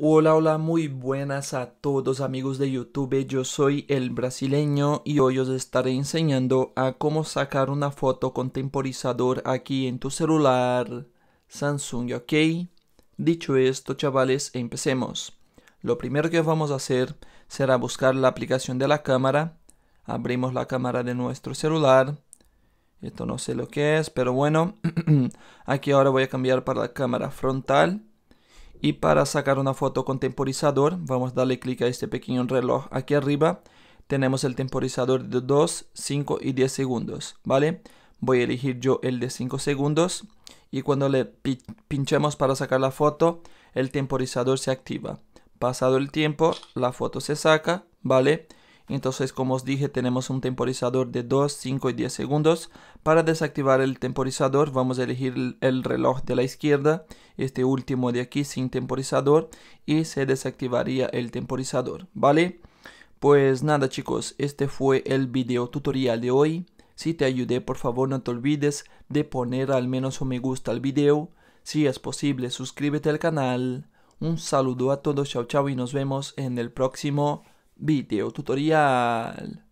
Hola, hola, muy buenas a todos amigos de YouTube, yo soy el brasileño y hoy os estaré enseñando a cómo sacar una foto con temporizador aquí en tu celular Samsung, ¿ok? Dicho esto, chavales, empecemos. Lo primero que vamos a hacer será buscar la aplicación de la cámara. Abrimos la cámara de nuestro celular. Esto no sé lo que es, pero bueno, aquí ahora voy a cambiar para la cámara frontal y para sacar una foto con temporizador, vamos a darle clic a este pequeño reloj aquí arriba. Tenemos el temporizador de 2, 5 y 10 segundos, ¿vale? Voy a elegir yo el de 5 segundos y cuando le pinchemos para sacar la foto, el temporizador se activa. Pasado el tiempo, la foto se saca, ¿vale? Entonces, como os dije, tenemos un temporizador de 2, 5 y 10 segundos. Para desactivar el temporizador, vamos a elegir el reloj de la izquierda, este último de aquí sin temporizador, y se desactivaría el temporizador, ¿vale? Pues nada chicos, este fue el video tutorial de hoy. Si te ayudé, por favor no te olvides de poner al menos un me gusta al video. Si es posible, suscríbete al canal. Un saludo a todos, chao chao y nos vemos en el próximo video tutorial.